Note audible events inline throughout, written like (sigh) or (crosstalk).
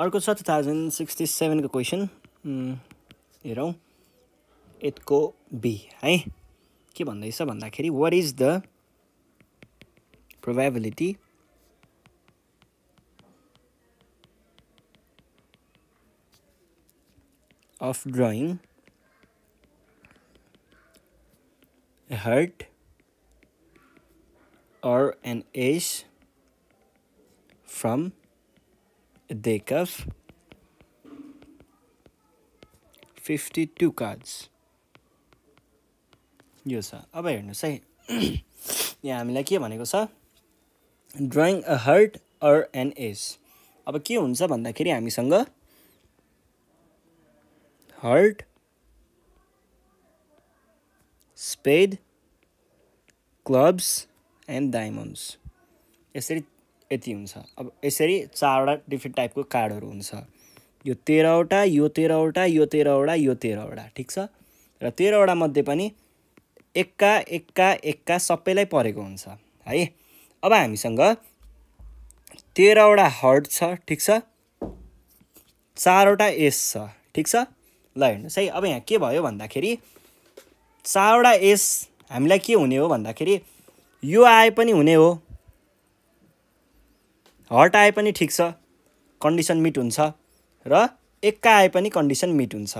अर्को छ two thousand sixty सेभेनको क्वेसन हेरौँ एटको बी है के भन्दैछ भन्दाखेरि what is the probability of drawing heart or an ace from Dekaf 52 cards यो छ अब हेर्नुहोस् है (clears throat) यहाँ हामीलाई के भनेको छ drawing a heart or an ace अब के हुन्छ भन्दाखेरि हामीसँग heart spade clubs and diamonds यसरी यति हुन्छ अब यसरी चारवटा डिफ्रेन्ट टाइपको कार्डहरू हुन्छ यो तेह्रवटा यो तेह्रवटा यो तेह्रवटा यो तेह्रवटा ठिक छ र तेह्रवटा मध्ये पनि एक्का एक्का एक्का सबैलाई परेको हुन्छ है अब हामीसँग तेह्रवटा हर्ट छ ठिक छ चारवटा एस छ ठिक छ ल हेर्नुहोस् है अब यहाँ के भयो भन्दाखेरि चारवटा एस हामीलाई के हुने हो भन्दाखेरि यो आए पनि हुने हो हट आए पनि ठिक छ कन्डिसन मिट हुन्छ र एक्का आए पनि कन्डिसन मिट हुन्छ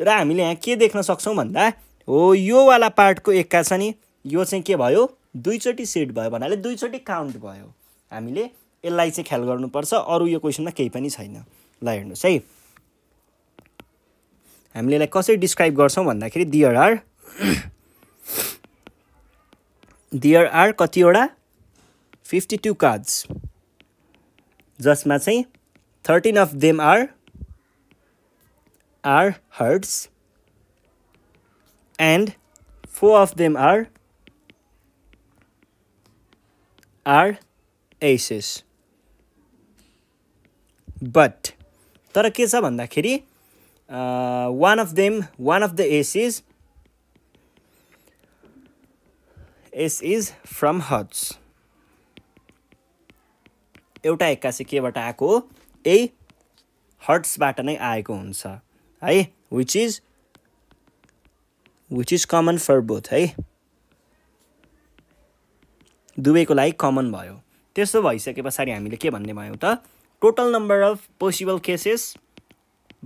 र हामीले यहाँ के देख्न सक्छौँ भन्दा हो योवाला पार्टको एक्का छ नि यो चाहिँ के भयो दुईचोटि सेट भयो भन्नाले दुईचोटि काउन्ट भयो हामीले यसलाई चाहिँ ख्याल गर्नुपर्छ अरू यो क्वेसनमा केही पनि छैन ल हेर्नुहोस् है हामीले यसलाई कसरी डिस्क्राइब गर्छौँ भन्दाखेरि दियर आर दियर आर कतिवटा फिफ्टी टू कार्ड्स जसमा चाहिँ thirteen of them are are hearts and four of them are are aces but तर के छ भन्दाखेरि one of them one of the ace is ace is from hearts एउटा एक्कासी केबाट आएको हो यही हर्ट्सबाट नै आएको हुन्छ है which is which is common for both है दुवैको लागि कमन भयो त्यस्तो भइसके पछाडि हामीले के भन्ने भयौँ त total number of possible cases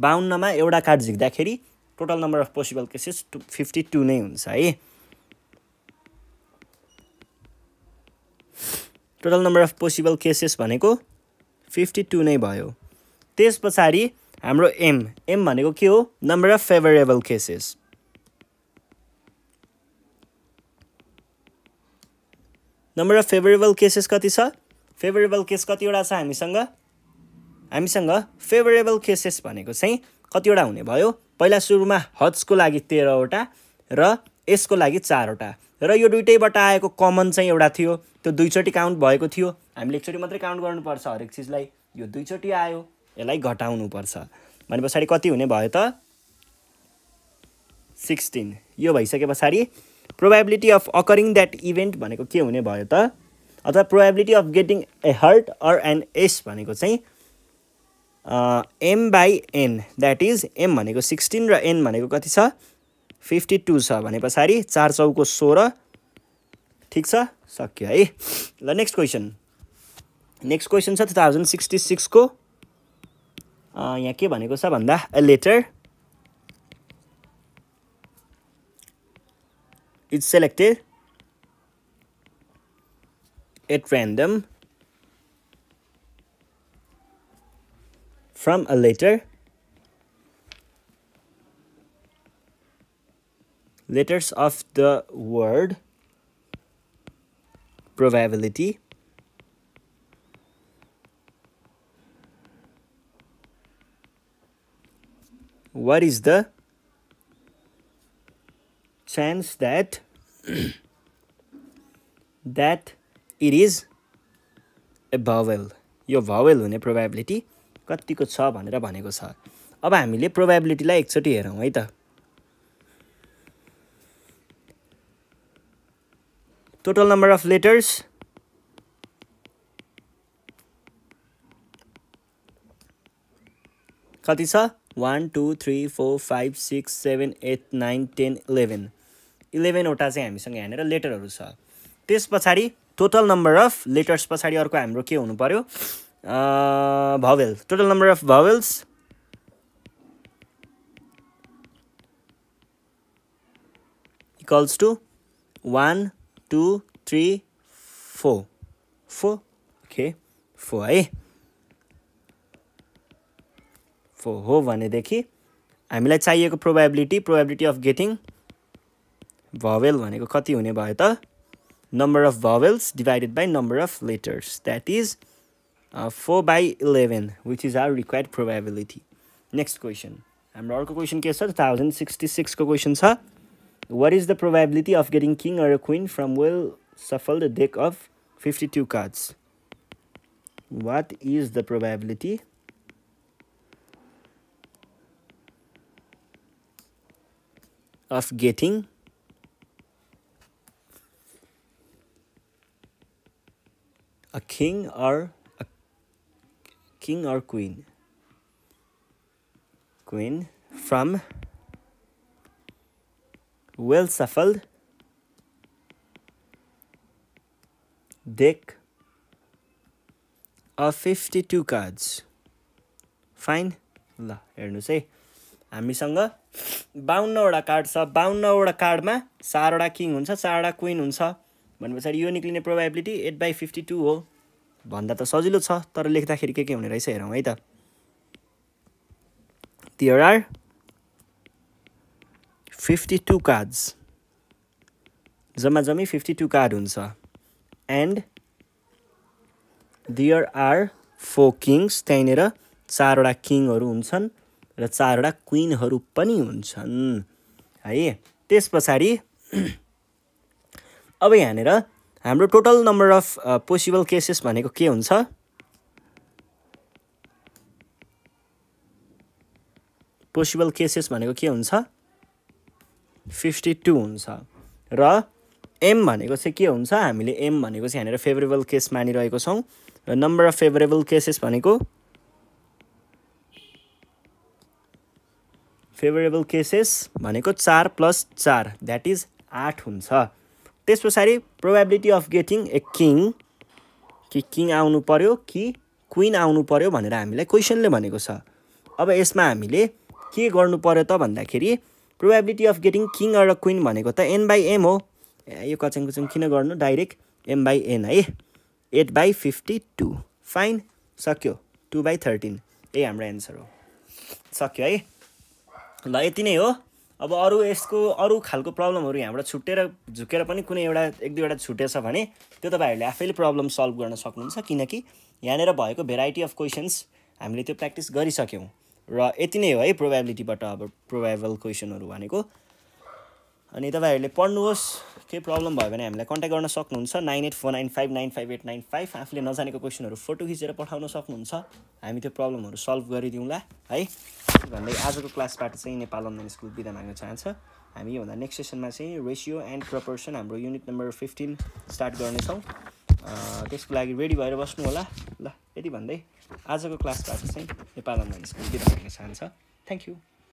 बाहुन्नमा एउटा कार्ड झिक्दाखेरि total number of possible cases to fifty two नै हुन्छ है total number of possible cases भनेको फिफ्टी टू नै भयो त्यस पछाडि हाम्रो एम एम भनेको के हो number of favourable cases number of favourable cases कति छ फेभरेबल केस कतिवटा छ हामीसँग हामीसँग फेभरेबल केसेस भनेको चाहिँ कतिवटा हुने भयो पहिला सुरुमा हजको लागि तेह्रवटा र यसको लागि चारवटा र यो दुइटैबाट आएको कमन चाहिँ एउटा थियो त्यो दुईचोटि काउन्ट भएको थियो हामीले एकचोटि मात्रै काउन्ट गर्नुपर्छ हरेक चिजलाई यो दुईचोटि आयो यसलाई घटाउनुपर्छ भने पछाडि कति हुने भयो त सिक्सटिन यो भइसके पछाडि probability of occurring that event भनेको के हुने भयो त अथवा probability of getting a heart or an ace भनेको चाहिँ M by N that is M भनेको सिक्सटिन र एन भनेको कति छ फिफ्टी टू छ भने पछाडि चार चौको सोह्र ठिक छ सक्यो है ल नेक्स्ट क्वेसन नेक्स्ट क्वेसन छ टु थाउजन्ड सिक्सटी सिक्सको यहाँ के भनेको छ भन्दा a letter is selected at random from a letter letters of the word probability what is the chance that that it is a vowel यो भवेल हुने probability कत्तिको छ भनेर भनेको छ अब हामीले प्रोभाबिलिटीलाई एकचोटि हेरौँ है त total number of letters कति छ one two three four five six seven eight nine ten eleven इलेभेनवटा चाहिँ हामीसँग यहाँनिर लेटरहरू छ त्यस पछाडि टोटल नम्बर अफ लेटर्स पछाडि अर्को हाम्रो के हुनु पऱ्यो vowel total number of vowels equals to one two three four four okay four है फोर हो भनेदेखि हामीलाई चाहिएको probability probability of getting vowel भनेको कति हुने भयो त number of vowels divided by number of letters that is four by eleven which is our required probability next question हाम्रो अर्को क्वेसन के छ टु थाउजन्ड सिक्सटी सिक्सको क्वेसन छ What is the probability of getting king or a queen from will shuffle the deck of 52 cards? What is the probability? of getting a king or a king or queen queen from well shuffled a fifty 52 cards fine ल हेर्नुहोस् है हामीसँग बाहन्नवटा card छ बाहन्नवटा कार्डमा चारवटा king हुन्छ चारवटा queen हुन्छ भने पछाडि यो निक्लिने probability eight by fifty two हो भन्दा त सजिलो छ तर लेख्दाखेरि के के हुने रहेछ हेरौँ है त आर फिफ्टी टू कार्ड्स जम्मा जम्मी फिफ्टी टू कार्ड हुन्छ and there are four kings त्यहीँनिर चारवटा किङहरू हुन्छन् र चारवटा क्विनहरू पनि हुन्छन् है त्यस पछाडि अब यहाँनिर हाम्रो total number of possible cases भनेको के हुन्छ पोसिबल केसेस भनेको के हुन्छ फिफ्टी टू हुन्छ र एम भनेको चाहिँ के हुन्छ हामीले एम भनेको चाहिँ यहाँनिर फेभरेबल केस मानिरहेको छौँ र नम्बर अफ फेभरेबल केसेस भनेको फेभरेबल केसेस भनेको चार प्लस चार द्याट इज आठ हुन्छ त्यस पछाडि probability of getting a king कि किङ आउनु पऱ्यो कि क्विन आउनु पऱ्यो भनेर हामीलाई क्वेसनले भनेको छ अब यसमा हामीले के गर्नु पऱ्यो त भन्दाखेरि प्रोभाबिलिटी अफ गेटिङ किङ र क्विन भनेको त एन बाई एम हो यो कचेङ कुचुङ किन गर्नु डाइरेक्ट एम बाई एन है eight by fifty two fine सक्यो टु बाई थर्टिन यही हाम्रो एन्सर हो सक्यो है ल यति नै हो अब अरू यसको अरू खालको प्रब्लमहरू यहाँबाट छुट्टेर झुकेर पनि कुनै एउटा एक दुईवटा छुटेछ भने त्यो तपाईँहरूले आफैले प्रब्लम सल्भ गर्न सक्नुहुन्छ किनकि यहाँनिर भएको भेराइटी अफ क्वेसन्स हामीले त्यो प्र्याक्टिस गरिसक्यौँ र यति नै हो है प्रोभाबिलिटीबाट अब प्रोभाइबल क्वेसनहरू भनेको अनि तपाईँहरूले पढ्नुहोस् केही प्रब्लम भयो भने हामीलाई कन्ट्याक्ट गर्न सक्नुहुन्छ nine eight four nine five nine five eight nine five आफूले नजानेको क्वेसनहरू फोटो खिचेर पठाउन सक्नुहुन्छ हामी त्यो प्रब्लमहरू सल्भ गरिदिउँला है भन्दै आजको क्लासबाट चाहिँ नेपाल अनलाइन स्कुल बिदा माग्न चाहन्छ हामी योभन्दा नेक्स्ट सेसनमा चाहिँ रेसियो एन्ड प्रपोर्सन हाम्रो युनिट नम्बर फिफ्टिन स्टार्ट गर्नेछौँ त्यसको लागि रेडी भएर बस्नु होला ल यति भन्दै आजको क्लासबाट चाहिँ नेपाल अनलाइन स्कुल बिदा गर्न चाहन्छ थ्याङ्क यू